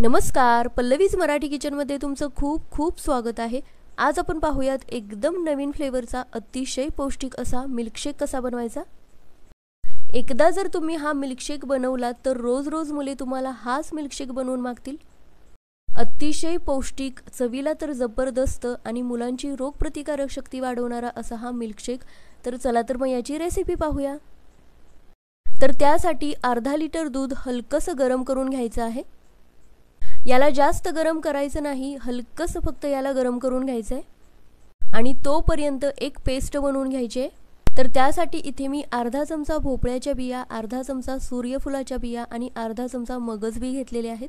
नमस्कार पल्लवीज मराठी किचनमध्ये तुमचं खूप खूप स्वागत आहे आज आपण पाहूयात एकदम नवीन फ्लेवरचा अतिशय पौष्टिक असा मिल्कशेक कसा बनवायचा एकदा जर तुम्ही हा मिल्कशेक बनवला तर रोज रोज मुले तुम्हाला हाच मिल्कशेक बनवून मागतील अतिशय पौष्टिक चवीला तर जबरदस्त आणि मुलांची रोगप्रतिकारक शक्ती वाढवणारा असा हा मिल्कशेक तर चला तर मग याची रेसिपी पाहूया तर त्यासाठी अर्धा लिटर दूध हलकंसं गरम करून घ्यायचं आहे याला जास्त गरम करायचं नाही हलकंसं फक्त याला गरम करून घ्यायचं आहे आणि तोपर्यंत एक पेस्ट बनवून घ्यायचे तर त्यासाठी इथे मी अर्धा चमचा भोपळ्याच्या बिया अर्धा चमचा सूर्यफुलाच्या बिया आणि अर्धा चमचा मगज बी घेतलेले आहेत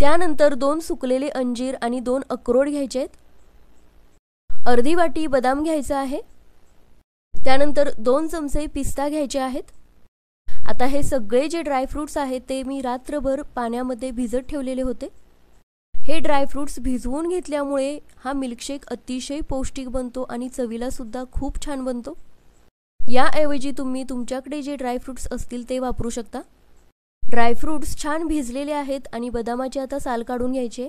त्यानंतर दोन सुकलेले अंजीर आणि दोन अक्रोड घ्यायचे आहेत अर्धी वाटी बदाम घ्यायचा आहे त्यानंतर दोन चमचे पिस्ता घ्यायचे आहेत आता हे सगळे जे ड्रायफ्रूट्स आहेत ते मी रात्रभर पाण्यामध्ये भिजत ठेवलेले होते हे ड्रायफ्रूट्स भिजवून घेतल्यामुळे हा मिल्कशेक अतिशय पौष्टिक बनतो आणि चवीलासुद्धा खूप छान बनतो याऐवजी तुम्ही तुमच्याकडे जे ड्रायफ्रूट्स असतील ते वापरू शकता ड्रायफ्रूट्स छान भिजलेले आहेत आणि बदामाचे आता साल काढून घ्यायचे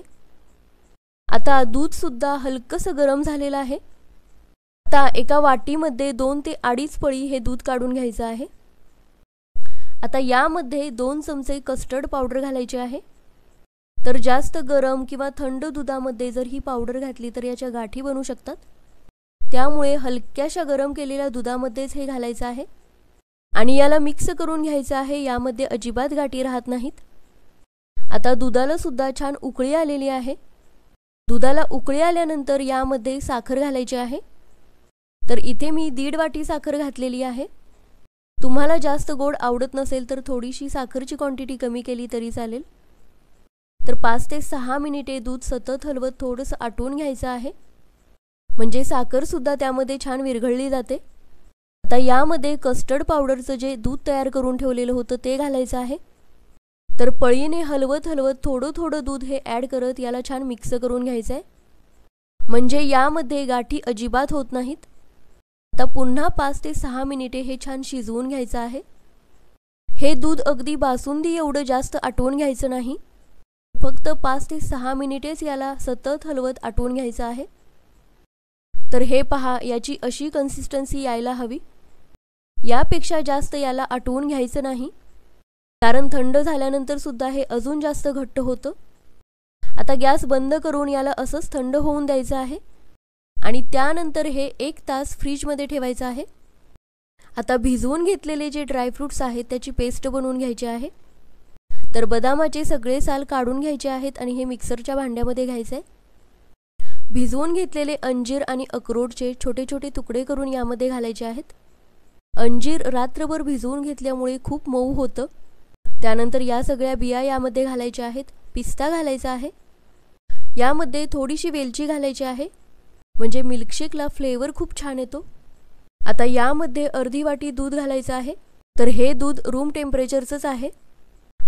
आता दूधसुद्धा हलकंसं गरम झालेलं आहे आता एका वाटीमध्ये दोन ते अडीच पळी हे दूध काढून घ्यायचं आहे आता यामध्ये दोन चमचे कस्टर्ड पावडर घालायची आहे तर जास्त गरम किंवा थंड दुधामध्ये जर ही पावडर घातली तर याच्या गाठी बनू शकतात त्यामुळे हलक्याशा गरम केलेल्या दुधामध्येच हे घालायचं आहे आणि याला मिक्स करून घ्यायचं आहे यामध्ये अजिबात गाठी राहत नाहीत आता दुधाला सुद्धा छान उकळी आलेली आहे दुधाला उकळी आल्यानंतर यामध्ये साखर घालायची आहे तर इथे मी दीड वाटी साखर घातलेली आहे तुम्हाला जास्त गोड आवडत नसेल तर थोडीशी साखरची क्वांटिटी कमी केली तरी चालेल तर पाच ते सहा मिनिटे दूध सतत हलवत थोडंसं आटवून घ्यायचं आहे म्हणजे साखरसुद्धा त्यामध्ये छान विरघळली जाते आता यामध्ये कस्टर्ड पावडरचं जे दूध तयार करून ठेवलेलं होतं ते घालायचं आहे तर पळीने हलवत हलवत थोडं थोडं दूध हे ॲड करत याला छान मिक्स करून घ्यायचं आहे म्हणजे यामध्ये गाठी अजिबात होत नाहीत आता पुन्हा पाच ते सहा मिनिटे हे छान शिजवून घ्यायचं आहे हे दूध अगदी बासुंदी एवढं जास्त आटवून घ्यायचं नाही फक्त पाच ते सहा मिनिटेच याला सतत हलवत आटवून घ्यायचं आहे तर हे पहा याची अशी कन्सिस्टन्सी यायला हवी यापेक्षा जास्त याला आटवून घ्यायचं नाही कारण थंड झाल्यानंतर सुद्धा हे अजून जास्त घट्ट होतं आता गॅस बंद करून याला असंच थंड होऊन द्यायचं आहे आणि त्यानंतर हे एक तास फ्रीजमध्ये ठेवायचं आहे आता भिजवून घेतलेले जे ड्रायफ्रूट्स आहेत त्याची पेस्ट बनवून घ्यायची आहे तर बदामाचे सगळे साल काढून घ्यायचे आहेत आणि हे मिक्सरच्या भांड्यामध्ये घ्यायचं आहे भिजवून घेतलेले अंजीर आणि अक्रोडचे छोटे छोटे तुकडे करून यामध्ये घालायचे आहेत अंजीर रात्रभर भिजवून घेतल्यामुळे खूप मऊ होतं त्यानंतर या सगळ्या बिया यामध्ये घालायच्या आहेत पिस्ता घालायचा आहे यामध्ये थोडीशी वेलची घालायची आहे म्हणजे मिल्कशेकला फ्लेवर खूप छान येतो आता यामध्ये अर्धी वाटी दूध घालायचं आहे तर हे दूध रूम टेम्परेचरचंच आहे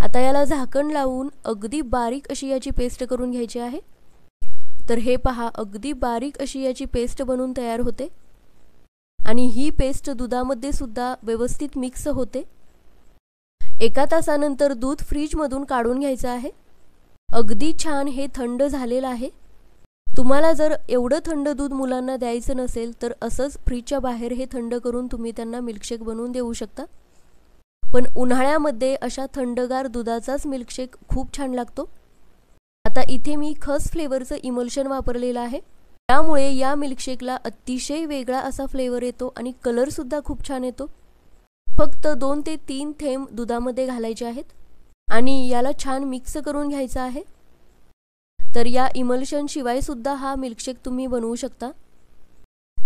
आता याला झाकण लावून अगदी बारीक अशी याची पेस्ट करून घ्यायची आहे तर हे पहा अगदी बारीक अशी याची पेस्ट बनून तयार होते आणि ही पेस्ट दुधामध्ये सुद्धा व्यवस्थित मिक्स होते एका तासानंतर दूध फ्रीजमधून काढून घ्यायचं आहे अगदी छान हे थंड झालेलं आहे तुम्हाला जर एवढं थंड दूध मुलांना द्यायचं नसेल तर असंच फ्रीजच्या बाहेर हे थंड करून तुम्ही त्यांना मिल्कशेक बनवून देऊ शकता पण उन्हाळ्यामध्ये अशा थंडगार दुधाचाच मिल्कशेक खूप छान लागतो आता इथे मी खस फ्लेवरचं इमल्शन वापरलेलं आहे त्यामुळे या मिल्कशेकला अतिशय वेगळा असा फ्लेवर येतो आणि कलरसुद्धा खूप छान येतो फक्त दोन ते तीन थेंब दुधामध्ये घालायचे आहेत आणि याला छान मिक्स करून घ्यायचं आहे तर या इमल्शनशिवाय सुद्धा हा मिल्कशेक तुम्ही बनवू शकता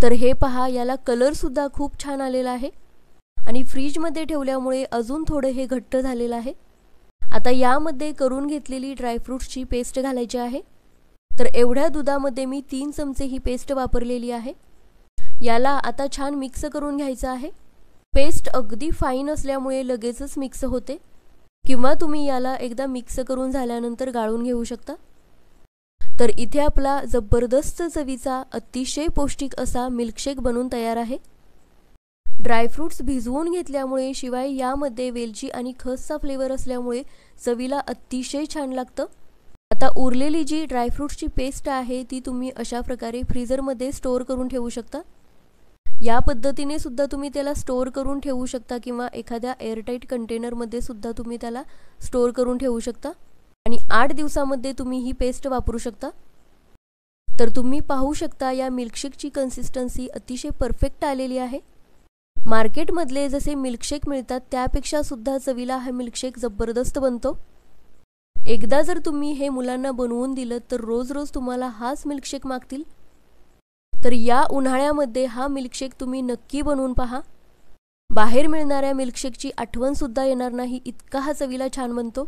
तर हे पहा याला कलरसुद्धा खूप छान आलेला आहे आणि फ्रीजमध्ये ठेवल्यामुळे अजून थोडं हे घट्ट झालेलं आहे आता यामध्ये करून घेतलेली ड्रायफ्रूट्सची पेस्ट घालायची आहे तर एवढ्या दुधामध्ये मी तीन चमचे ही पेस्ट वापरलेली आहे याला आता छान मिक्स करून घ्यायचं आहे पेस्ट अगदी फाईन असल्यामुळे लगेचच मिक्स होते किंवा तुम्ही याला एकदा मिक्स करून झाल्यानंतर गाळून घेऊ शकता तर इथे आपला जबरदस्त चवीचा अतिशय पौष्टिक असा मिल्कशेक बनून तयार आहे ड्रायफ्रूट्स भिजवून घेतल्यामुळे शिवाय यामध्ये वेलची आणि खसचा फ्लेवर असल्यामुळे चवीला अतिशय छान लागतं आता उरलेली जी ड्रायफ्रूट्सची पेस्ट आहे ती तुम्ही अशा प्रकारे फ्रीझरमध्ये स्टोअर करून ठेवू शकता या पद्धतीने सुद्धा तुम्ही त्याला स्टोअर करून ठेवू शकता किंवा एखाद्या एअरटाईट कंटेनरमध्ये सुद्धा तुम्ही त्याला स्टोअर करून ठेवू शकता आणि आठ दिवसामध्ये तुम्ही ही पेस्ट वापरू शकता तर तुम्ही पाहू शकता या मिल्कशेकची कन्सिस्टन्सी अतिशय परफेक्ट आलेली आहे मार्केटमधले जसे मिल्कशेक मिळतात त्यापेक्षा सुद्धा चवीला हा मिल्कशेक जबरदस्त बनतो एकदा जर तुम्ही हे मुलांना बनवून दिलं तर रोज रोज तुम्हाला हाच मिल्कशेक मागतील तर या उन्हाळ्यामध्ये हा मिल्कशेक तुम्ही नक्की बनवून पहा बाहेर मिळणाऱ्या मिल्कशेकची आठवणसुद्धा येणार नाही इतका हा चवीला छान बनतो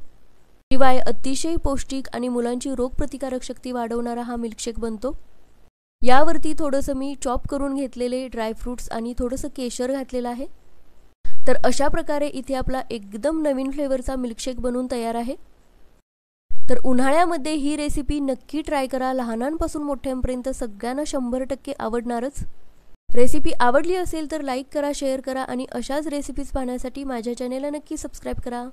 शिवाय अतिशय पौष्टिक आणि मुलांची रोगप्रतिकारक शक्ती वाढवणारा हा मिल्कशेक बनतो यावरती थोडंसं मी चॉप करून घेतलेले ड्रायफ्रूट्स आणि थोडंसं केशर घातलेलं आहे तर अशा प्रकारे इथे आपला एकदम नवीन फ्लेवरचा मिल्कशेक बनून तयार आहे तर उन्हाळ्यामध्ये ही रेसिपी नक्की ट्राय करा लहानांपासून मोठ्यांपर्यंत सगळ्यांना शंभर टक्के आवडणारच रेसिपी आवडली असेल तर लाईक करा शेअर करा आणि अशाच रेसिपीज पाहण्यासाठी माझ्या चॅनेलला नक्की सबस्क्राईब करा